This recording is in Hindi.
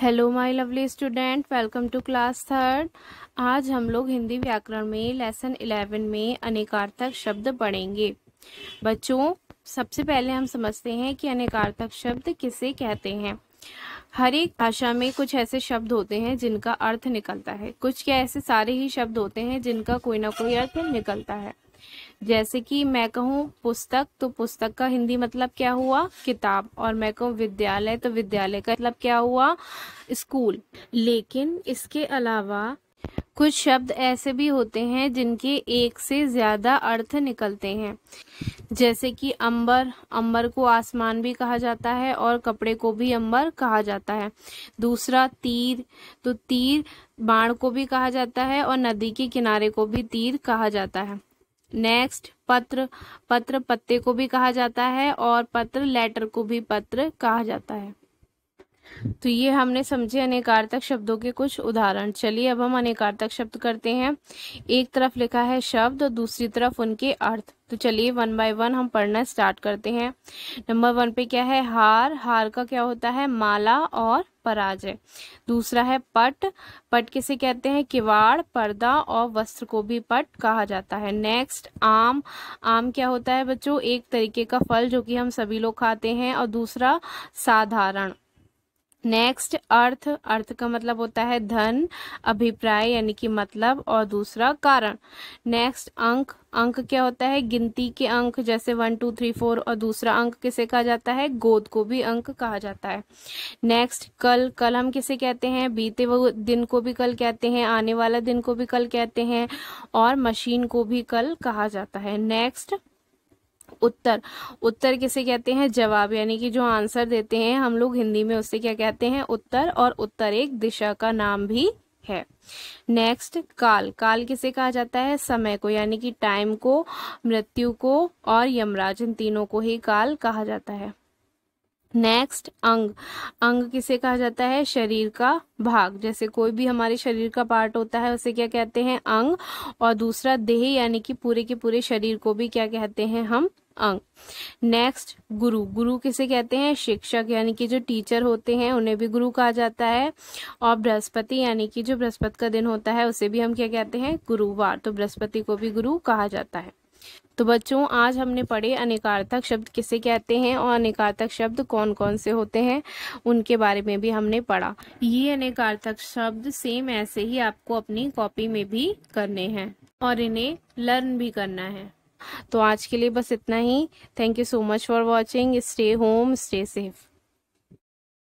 hello my lovely student welcome to class third आज हम लोग हिंदी व्याकरण में लेसन इलेवन में अनेकार्थक शब्द पढ़ेंगे बच्चों सबसे पहले हम समझते हैं कि अनेकार्थक शब्द किसे कहते हैं हर एक भाषा में कुछ ऐसे शब्द होते हैं जिनका अर्थ निकलता है कुछ क्या ऐसे सारे ही शब्द होते हैं जिनका कोई ना कोई अर्थ निकलता है जैसे कि मैं कहूँ पुस्तक तो पुस्तक का हिंदी मतलब क्या हुआ किताब और मैं कहूँ विद्यालय तो विद्यालय का मतलब क्या हुआ स्कूल लेकिन इसके अलावा कुछ शब्द ऐसे भी होते हैं जिनके एक से ज्यादा अर्थ निकलते हैं जैसे कि अंबर अंबर को आसमान भी कहा जाता है और कपड़े को भी अंबर कहा जाता है दूसरा तीर तो तीर बाण को भी कहा जाता है और नदी के किनारे को भी तीर कहा जाता है नेक्स्ट पत्र पत्र पत्ते को भी कहा जाता है और पत्र लेटर को भी पत्र कहा जाता है तो ये हमने समझे अनेकार्थक शब्दों के कुछ उदाहरण चलिए अब हम अनेकार्थक शब्द करते हैं एक तरफ लिखा है शब्द और दूसरी तरफ उनके अर्थ तो चलिए वन बाय वन हम पढ़ना स्टार्ट करते हैं नंबर वन पे क्या है हार हार का क्या होता है माला और पराजय दूसरा है पट पट किसे कहते हैं किवाड़ पर्दा और वस्त्र को भी पट कहा जाता है नेक्स्ट आम आम क्या होता है बच्चों एक तरीके का फल जो कि हम सभी लोग खाते हैं और दूसरा साधारण नेक्स्ट अर्थ अर्थ का मतलब होता है धन अभिप्राय यानी कि मतलब और दूसरा कारण नेक्स्ट अंक अंक क्या होता है गिनती के अंक जैसे वन टू थ्री फोर और दूसरा अंक किसे कहा जाता है गोद को भी अंक कहा जाता है नेक्स्ट कल कल हम किसे कहते हैं बीते हुए दिन को भी कल कहते हैं आने वाला दिन को भी कल कहते हैं और मशीन को भी कल कहा जाता है नेक्स्ट उत्तर उत्तर किसे कहते हैं जवाब यानी कि जो आंसर देते हैं हम लोग हिंदी में उससे क्या कहते हैं उत्तर और उत्तर एक दिशा का नाम भी है नेक्स्ट काल काल किसे कहा जाता है समय को यानी कि टाइम को मृत्यु को और यमराज इन तीनों को ही काल कहा जाता है नेक्स्ट अंग अंग किसे कहा जाता है शरीर का भाग जैसे कोई भी हमारे शरीर का पार्ट होता है उसे क्या कहते हैं अंग और दूसरा देह यानी कि पूरे के पूरे शरीर को भी क्या कहते हैं हम अंग नेक्स्ट गुरु गुरु किसे कहते हैं शिक्षक यानी कि जो टीचर होते हैं उन्हें भी गुरु कहा जाता है और बृहस्पति यानी कि जो बृहस्पति का दिन होता है उसे भी हम क्या कहते हैं गुरुवार तो बृहस्पति को भी गुरु कहा जाता है तो बच्चों आज हमने पढ़े अनेकार्थक शब्द किसे कहते हैं और अनेकार्थक शब्द कौन कौन से होते हैं उनके बारे में भी हमने पढ़ा ये अनेकार्थक शब्द सेम ऐसे ही आपको अपनी कॉपी में भी करने हैं और इन्हें लर्न भी करना है तो आज के लिए बस इतना ही thank you so much for watching stay home stay safe